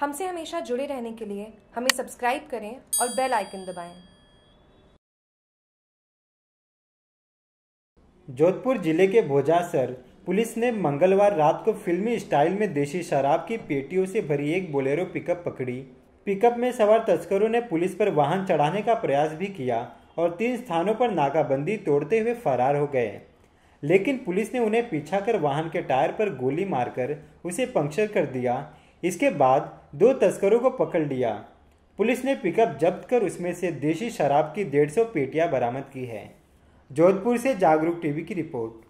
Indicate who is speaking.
Speaker 1: हमसे हमेशा जुड़े रहने के लिए हमें सब्सक्राइब करें और बेल आइकन दबाएं।
Speaker 2: जोधपुर जिले के भोजासर पुलिस ने मंगलवार रात को फिल्मी स्टाइल में देशी शराब की पेटियों से भरी एक बोलेरो पिकअप पकड़ी पिकअप में सवार तस्करों ने पुलिस पर वाहन चढ़ाने का प्रयास भी किया और तीन स्थानों पर नाकाबंदी तोड़ते हुए फरार हो गए लेकिन पुलिस ने उन्हें पीछा कर वाहन के टायर पर गोली मारकर उसे पंक्चर कर दिया इसके बाद दो तस्करों को पकड़ लिया पुलिस ने पिकअप जब्त कर उसमें से देशी शराब की डेढ़ सौ पेटियाँ बरामद की है जोधपुर से जागरूक टीवी की रिपोर्ट